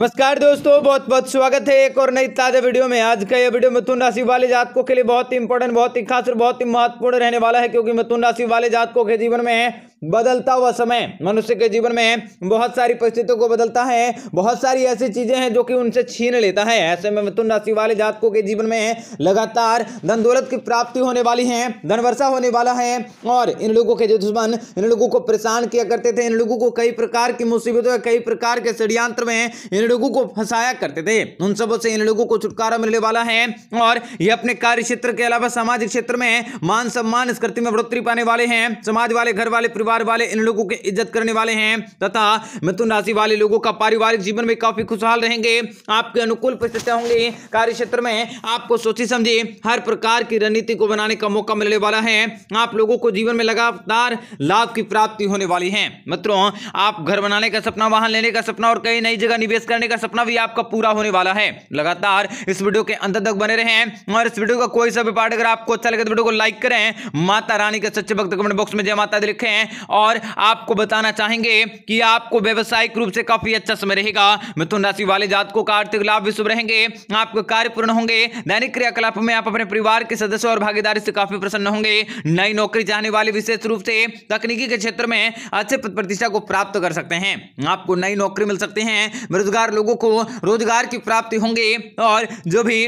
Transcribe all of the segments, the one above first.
नमस्कार दोस्तों बहुत बहुत स्वागत है एक और नई ताज़ा वीडियो में आज का यह वीडियो मिथुन राशि वाले जातकों के लिए बहुत ही इंपॉर्टेंट बहुत ही खास और बहुत ही महत्वपूर्ण रहने वाला है क्योंकि मिथुन राशि वाले जातकों के जीवन में है बदलता हुआ समय मनुष्य के जीवन में बहुत सारी परिस्थितियों को बदलता है बहुत सारी ऐसी चीजें हैं जो कि उनसे छीन लेता है ऐसे में मिथुन राशि वाले जातकों के जीवन में लगातार धन दौलत की प्राप्ति होने वाली है धन वर्षा होने वाला है और इन लोगों के जो दुश्मन इन लोगों को परेशान किया करते थे इन लोगों को कई प्रकार की मुसीबतों कई प्रकार के षड्यंत्र में इन लोगों को फंसाया करते थे उन सबों से इन लोगों को छुटकारा मिलने वाला है और ये अपने कार्य क्षेत्र के अलावा सामाजिक क्षेत्र में मान सम्मान स्कृति में बढ़ोतरी पाने वाले हैं समाज वाले घर वाले परिवार वाले इन लोगों की इज्जत करने वाले हैं तथा मिथुन राशि वाले लोगों का पारिवारिक जीवन में काफी खुशहाल रहेंगे आपके अनुकूल परिस्थितियां होंगी कार्य क्षेत्र में आपको सोची समझे हर प्रकार की रणनीति को बनाने का मौका मिलने वाला है आप लोगों को जीवन में लगातार लाभ की प्राप्ति होने वाली है मित्रों आप घर बनाने का सपना वाहन लेने का सपना और कई नई जगह निवेश करने का सपना भी आपका पूरा होने वाला है लगातार इस वीडियो के अंत तक बने रहे और इस वीडियो का कोई सा भी पार्ट अगर आपको अच्छा लगे तो वीडियो को लाइक करें माता रानी के सच्चे भक्त कमेंट बॉक्स में जय माता दी लिखे हैं और आपको बताना चाहेंगे कि आपको व्यवसायिक रूप से काफी अच्छा समय रहेगा मिथुन राशि वाले जातकों का आर्थिक लाभ भी शुभ रहेंगे आपके कार्य पूर्ण होंगे दैनिक क्रियाकलाप में आप अपने परिवार के सदस्यों और भागीदारी से काफी प्रसन्न होंगे नई नौकरी चाहने वाले विशेष रूप से तकनीकी के क्षेत्र में अच्छे प्रतिष्ठा को प्राप्त कर सकते हैं आपको नई नौकरी मिल सकती है बेरोजगार लोगों को रोजगार की प्राप्ति होंगे और जो भी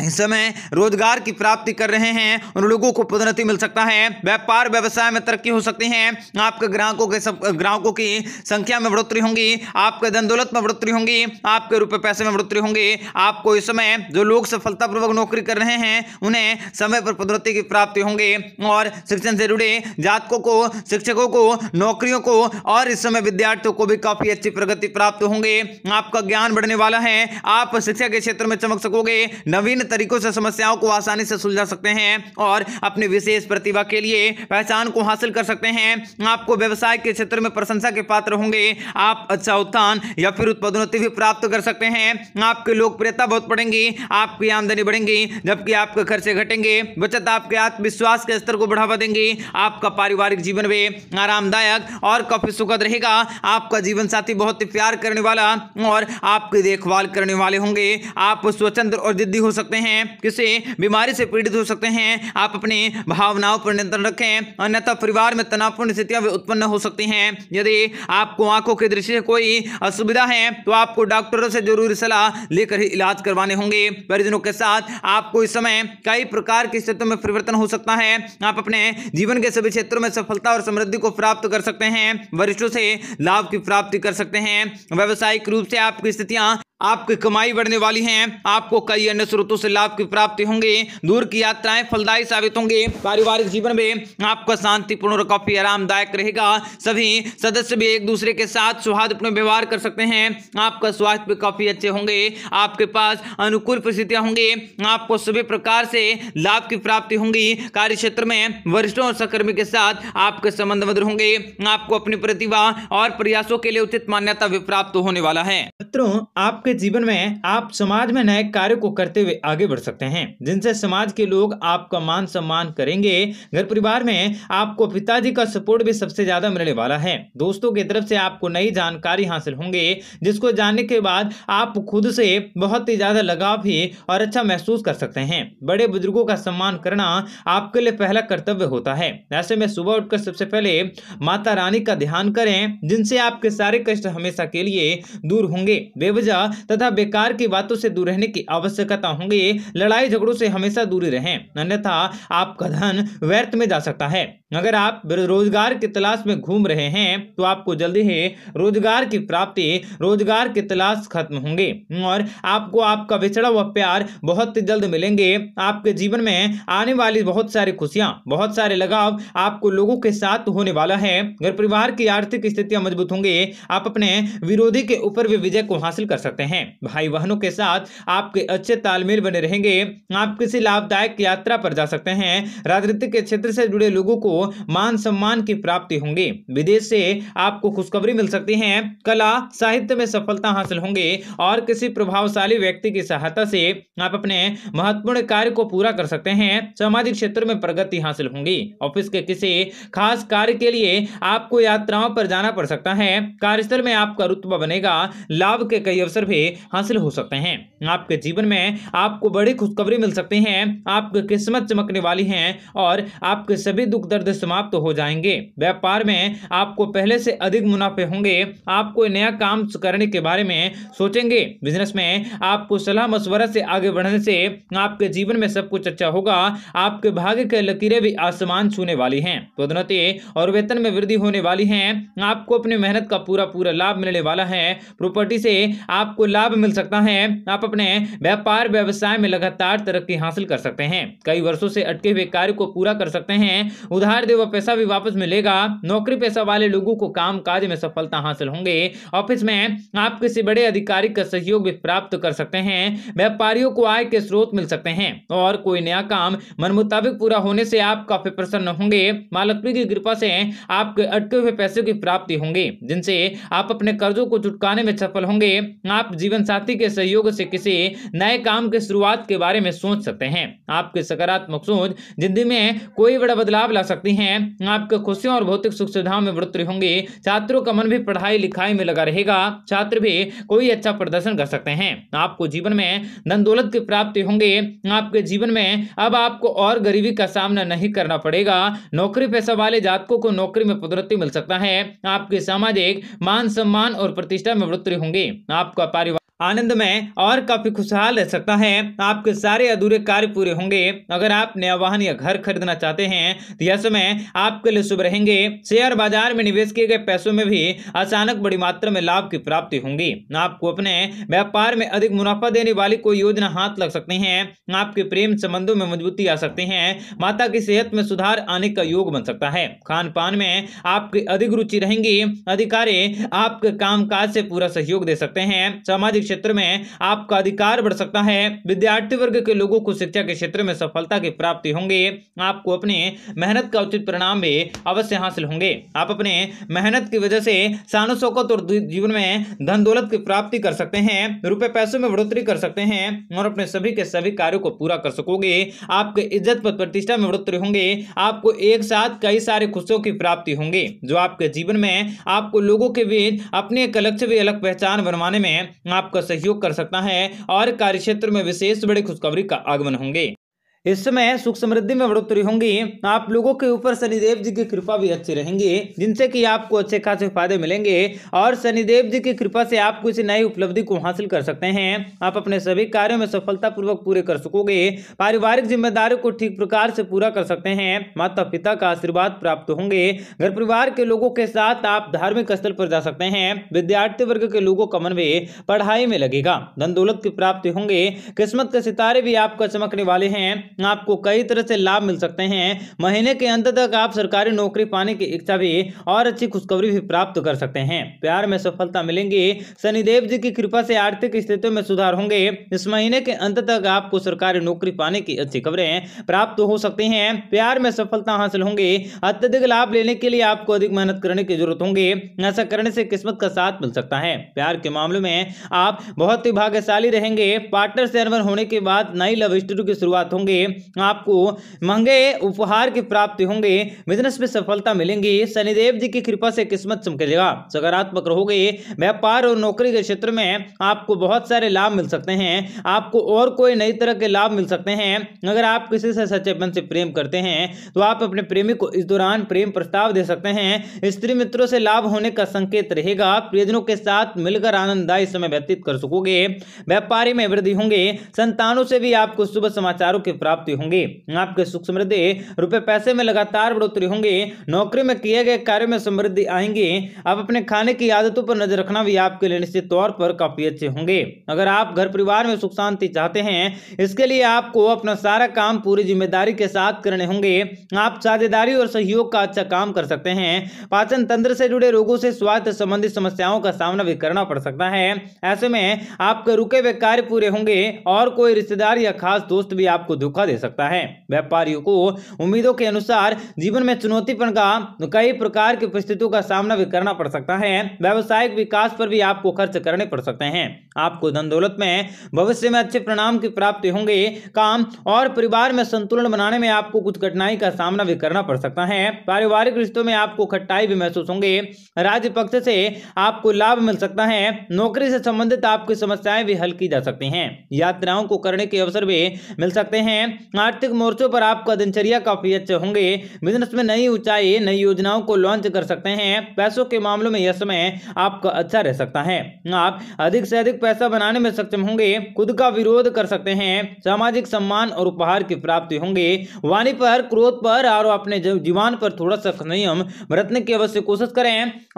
इस समय रोजगार की प्राप्ति कर रहे हैं उन लोगों को पदोन्नति मिल सकता है व्यापार व्यवसाय में तरक्की हो सकती है आपके ग्राहकों के सब ग्राहकों की संख्या में बढ़ोतरी होंगी आपके धन दौलत में बढ़ोतरी होंगी आपके रुपए पैसे में बढ़ोतरी होंगी आपको इस समय जो लोग सफलतापूर्वक नौकरी कर रहे हैं उन्हें समय पर पदोन्नति की प्राप्ति होंगी और शिक्षण से जुड़े जातकों को शिक्षकों को नौकरियों को और इस समय विद्यार्थियों को भी काफी अच्छी प्रगति प्राप्त होंगी आपका ज्ञान बढ़ने वाला है आप शिक्षा के क्षेत्र में चमक सकोगे नवीन के तरीकों से समस्याओं को आसानी से सुलझा सकते हैं और अपनी विशेष प्रतिभा के लिए पहचान को हासिल कर सकते हैं आपको व्यवसाय के क्षेत्र में प्रशंसा के पात्र होंगे आप अच्छा उत्थान या फिर उत्पादोन्नति भी प्राप्त कर सकते हैं आपकी लोकप्रियता बहुत बढ़ेंगी आपकी आमदनी बढ़ेंगी जबकि आपके खर्चे घटेंगे बचत आपके आत्मविश्वास के स्तर को बढ़ावा देंगी आपका पारिवारिक जीवन भी आरामदायक और काफी सुखद रहेगा आपका जीवन साथी बहुत ही प्यार करने वाला और आपकी देखभाल करने वाले होंगे आप स्वतंत्र और जिद्दी हो सकते सकते हैं किसी बीमारी से पीड़ित हो सकते हैं आप अपनी भावनाओं पर नियंत्रण रखें अन्यथा परिवार में तनावपूर्ण स्थितियां उत्पन्न हो सकती हैं यदि आपको आंखों की दृष्टि से कोई असुविधा है तो आपको डॉक्टरों से जरूरी सलाह लेकर ही इलाज करवाने होंगे परिजनों के साथ आपको इस समय कई प्रकार की स्थितियों में परिवर्तन हो सकता है आप अपने जीवन के सभी क्षेत्रों में सफलता और समृद्धि को प्राप्त कर सकते हैं वरिष्ठों से लाभ की प्राप्ति कर सकते हैं व्यवसायिक रूप से आपकी स्थितियां आपकी कमाई बढ़ने वाली है आपको कई अन्य स्रोतों से लाभ की प्राप्ति होंगे दूर की यात्राएं फलदायी साबित होंगे पारिवारिक जीवन में आपका शांतिपूर्ण और काफी आरामदायक रहेगा सभी सदस्य भी एक दूसरे के साथ सौहार्दपूर्ण व्यवहार कर सकते हैं आपका स्वास्थ्य भी काफी अच्छे होंगे आपके पास अनुकूल परिस्थितियां होंगी आपको सभी प्रकार से लाभ की प्राप्ति होंगी कार्य क्षेत्र में वरिष्ठों और सहकर्मी के साथ आपके संबंध मधुर होंगे आपको अपनी प्रतिभा और प्रयासों के लिए उचित मान्यता भी प्राप्त होने वाला है मित्रों आप आपके जीवन में आप समाज में नए कार्य को करते हुए आगे बढ़ सकते हैं जिनसे समाज के लोग आपका मान सम्मान करेंगे घर परिवार में आपको पिताजी का सपोर्ट भी सबसे ज्यादा मिलने वाला है दोस्तों की तरफ से आपको नई जानकारी हासिल होंगे जिसको जानने के बाद आप खुद से बहुत ही ज्यादा लगाव भी और अच्छा महसूस कर सकते हैं बड़े बुजुर्गों का सम्मान करना आपके लिए पहला कर्तव्य होता है ऐसे में सुबह उठकर सबसे पहले माता रानी का ध्यान करें जिनसे आपके सारे कष्ट हमेशा के लिए दूर होंगे बेवजह तथा बेकार की बातों से दूर रहने की आवश्यकता होंगी लड़ाई झगड़ों से हमेशा दूरी रहें अन्यथा आपका धन व्यर्थ में जा सकता है अगर आप रोजगार की तलाश में घूम रहे हैं तो आपको जल्दी ही रोजगार की प्राप्ति रोजगार की तलाश खत्म होंगे और आपको आपका बिछड़ा हुआ प्यार बहुत जल्द मिलेंगे आपके जीवन में आने वाली बहुत सारी खुशियां बहुत सारे लगाव आपको लोगों के साथ होने वाला है घर परिवार की आर्थिक स्थितियां मजबूत होंगे आप अपने विरोधी के ऊपर भी विजय को हासिल कर सकते हैं भाई बहनों के साथ आपके अच्छे तालमेल बने रहेंगे आप किसी लाभदायक यात्रा पर जा सकते हैं राजनीतिक के क्षेत्र से जुड़े लोगों को मान सम्मान की प्राप्ति होंगी विदेश से आपको खुशखबरी मिल सकती है कला साहित्य में सफलता हासिल होंगे और किसी प्रभावशाली व्यक्ति की सहायता से आप अपने महत्वपूर्ण कार्य को पूरा कर सकते हैं सामाजिक क्षेत्र में प्रगति हासिल होंगी ऑफिस के किसी खास कार्य के लिए आपको यात्राओं पर जाना पड़ सकता है कार्यस्थल में आपका रुतबा बनेगा लाभ के कई अवसर भी हासिल हो सकते हैं आपके जीवन में आपको बड़ी खुशखबरी मिल सकती है आपकी किस्मत चमकने वाली है और आपके सभी दुख दर्द कर्ज समाप्त हो जाएंगे व्यापार में आपको पहले से अधिक मुनाफे होंगे आपको नया काम करने के बारे में सोचेंगे बिजनेस में आपको सलाह मशवरा से आगे बढ़ने से आपके जीवन में सब कुछ अच्छा होगा आपके भाग्य के लकीरें भी आसमान छूने वाली हैं पदोन्नति और वेतन में वृद्धि होने वाली है आपको अपनी मेहनत का पूरा पूरा लाभ मिलने वाला है प्रॉपर्टी से आपको लाभ मिल सकता है आप अपने व्यापार व्यवसाय में लगातार तरक्की हासिल कर सकते हैं कई वर्षों से अटके हुए कार्य को पूरा कर सकते हैं उदाहरण उधार दे वह पैसा भी वापस मिलेगा नौकरी पैसा वाले लोगों को काम काज में सफलता हासिल होंगे ऑफिस में आप किसी बड़े अधिकारी का सहयोग भी प्राप्त कर सकते हैं व्यापारियों को आय के स्रोत मिल सकते हैं और कोई नया काम मन मुताबिक पूरा होने से आप काफी प्रसन्न होंगे माँ की कृपा से आपके अटके हुए पैसे की प्राप्ति होंगे जिनसे आप अपने कर्जों को चुटकाने में सफल होंगे आप जीवन साथी के सहयोग से किसी नए काम के शुरुआत के बारे में सोच सकते हैं आपकी सकारात्मक सोच जिंदगी में कोई बड़ा बदलाव ला सकते सकती हैं आपके खुशियों और भौतिक सुख सुविधाओं में बढ़ोतरी होंगे छात्रों का मन भी पढ़ाई लिखाई में लगा रहेगा छात्र भी कोई अच्छा प्रदर्शन कर सकते हैं आपको जीवन में धन दौलत की प्राप्ति होंगे आपके जीवन में अब आपको और गरीबी का सामना नहीं करना पड़ेगा नौकरी पैसा वाले जातकों को नौकरी में पदोन्नति मिल सकता है आपके सामाजिक मान सम्मान और प्रतिष्ठा में बढ़ोतरी होंगी आपका पारिवारिक आनंद में और काफी खुशहाल रह सकता है आपके सारे अधूरे कार्य पूरे होंगे अगर आप नया वाहन या घर खरीदना चाहते हैं तो यह समय आपके लिए शुभ रहेंगे शेयर बाजार में निवेश किए गए पैसों में भी अचानक बड़ी मात्रा में लाभ की प्राप्ति होंगी आपको अपने व्यापार में अधिक मुनाफा देने वाली कोई योजना हाथ लग सकती है आपके प्रेम संबंधों में मजबूती आ सकती है माता की सेहत में सुधार आने का योग बन सकता है खान पान में आपकी अधिक रुचि रहेंगी अधिकारी आपके काम से पूरा सहयोग दे सकते हैं सामाजिक क्षेत्र में आपका अधिकार बढ़ सकता है विद्यार्थी वर्ग के लोगों को शिक्षा के क्षेत्र में सफलता की प्राप्ति होंगे आपको अपने मेहनत का उचित परिणाम भी अवश्य हासिल होंगे आप अपने मेहनत की वजह से शान शौकत और जीवन में धन दौलत की प्राप्ति कर सकते हैं रुपए पैसों में बढ़ोतरी कर सकते हैं और अपने सभी के सभी कार्यों को पूरा कर सकोगे आपके इज्जत पर प्रतिष्ठा में बढ़ोतरी होंगे आपको एक साथ कई सारे खुशियों की प्राप्ति होंगे जो आपके जीवन में आपको लोगों के बीच अपने एक अलग से भी अलग पहचान बनवाने में आपका आपका सहयोग कर सकता है और कार्य क्षेत्र में विशेष बड़े खुशखबरी का आगमन होंगे इस समय सुख समृद्धि में बढ़ोतरी होंगी आप लोगों के ऊपर शनिदेव जी की कृपा भी अच्छी रहेंगी जिनसे कि आपको अच्छे खासे फायदे मिलेंगे और शनिदेव जी की कृपा से आप किसी नई उपलब्धि को हासिल कर सकते हैं आप अपने सभी कार्यों में सफलतापूर्वक पूरे कर सकोगे पारिवारिक जिम्मेदारियों को ठीक प्रकार से पूरा कर सकते हैं माता पिता का आशीर्वाद प्राप्त होंगे घर परिवार के लोगों के साथ आप धार्मिक स्थल पर जा सकते हैं विद्यार्थी वर्ग के लोगों का मन भी पढ़ाई में लगेगा धन दौलत की प्राप्ति होंगे किस्मत के सितारे भी आपका चमकने वाले हैं आपको कई तरह से लाभ मिल सकते हैं महीने के अंत तक आप सरकारी नौकरी पाने की इच्छा भी और अच्छी खुशखबरी भी प्राप्त कर सकते हैं प्यार में सफलता मिलेंगी शनिदेव जी की कृपा से आर्थिक स्थितियों में सुधार होंगे इस महीने के अंत तक आपको सरकारी नौकरी पाने की अच्छी खबरें प्राप्त हो सकती हैं प्यार में सफलता हासिल होंगी अत्यधिक लाभ लेने के लिए आपको अधिक मेहनत करने की जरूरत होगी ऐसा करने से किस्मत का साथ मिल सकता है प्यार के मामले में आप बहुत ही भाग्यशाली रहेंगे पार्टनर से अनवर होने के बाद नई लव स्टोरी की शुरुआत होंगी आपको महंगे उपहार की प्राप्ति होंगे बिजनेस में सफलता मिलेंगी शनिदेव जी की कृपा से किस्मत चमकेगा सकारात्मक रहोगे व्यापार और नौकरी के क्षेत्र में आपको बहुत सारे लाभ मिल सकते हैं आपको और कोई नई तरह के लाभ मिल सकते हैं अगर आप किसी से सच्चे मन से प्रेम करते हैं तो आप अपने प्रेमी को इस दौरान प्रेम प्रस्ताव दे सकते हैं स्त्री मित्रों से लाभ होने का संकेत रहेगा प्रियजनों के साथ मिलकर आनंददायी समय व्यतीत कर सकोगे व्यापारी में वृद्धि होंगे संतानों से भी आपको शुभ समाचारों की प्राप्ति प्राप्ति होंगे आपके सुख समृद्धि रुपए पैसे में लगातार बढ़ोतरी होंगे नौकरी में किए गए कार्य में समृद्धि आएंगे आप अपने खाने की आदतों पर नजर रखना भी आपके लिए निश्चित तौर पर काफी अच्छे होंगे अगर आप घर परिवार में सुख शांति चाहते हैं इसके लिए आपको अपना सारा काम पूरी जिम्मेदारी के साथ करने होंगे आप साझेदारी और सहयोग का अच्छा काम कर सकते हैं पाचन तंत्र से जुड़े रोगों से स्वास्थ्य संबंधी समस्याओं का सामना भी करना पड़ सकता है ऐसे में आपके रुके हुए कार्य पूरे होंगे और कोई रिश्तेदार या खास दोस्त भी आपको धोखा मौका दे सकता है व्यापारियों को उम्मीदों के अनुसार जीवन में चुनौतीपन का तो कई प्रकार की परिस्थितियों का सामना भी करना पड़ सकता है व्यावसायिक विकास पर भी आपको खर्च करने पड़ सकते हैं आपको धन दौलत में भविष्य में अच्छे परिणाम की प्राप्ति होंगे काम और परिवार में संतुलन बनाने में आपको कुछ कठिनाई का सामना भी करना पड़ सकता है पारिवारिक रिश्तों में आपको खट्टाई भी महसूस होंगे राज्य पक्ष से आपको लाभ मिल सकता है नौकरी से संबंधित आपकी समस्याएं भी हल की जा सकती हैं यात्राओं को करने के अवसर भी मिल सकते हैं आर्थिक मोर्चों पर आपका दिनचर्या काफी अच्छे होंगे बिजनेस में नई ऊंचाई नई योजनाओं को लॉन्च कर सकते हैं पैसों के मामलों में यह समय आपका अच्छा रह सकता है आप अधिक से अधिक पैसा बनाने में सक्षम होंगे खुद का विरोध कर सकते हैं सामाजिक सम्मान और उपहार की प्राप्ति होंगे वाणी पर क्रोध पर और अपने जीवन पर थोड़ा सा संयम बरतने की अवश्य कोशिश करें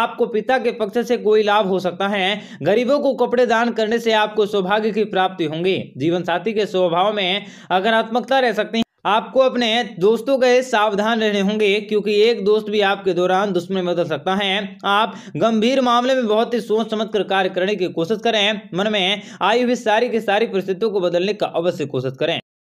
आपको पिता के पक्ष से कोई लाभ हो सकता है गरीबों को कपड़े दान करने से आपको सौभाग्य की प्राप्ति होंगे जीवन साथी के स्वभाव में अकारात्मक आक्रामकता रह सकते हैं आपको अपने दोस्तों के सावधान रहने होंगे क्योंकि एक दोस्त भी आपके दौरान दुश्मन बदल सकता है आप गंभीर मामले में बहुत ही सोच समझ कर कार्य करने की कोशिश करें मन में आई हुई सारी की सारी परिस्थितियों को बदलने का अवश्य कोशिश करें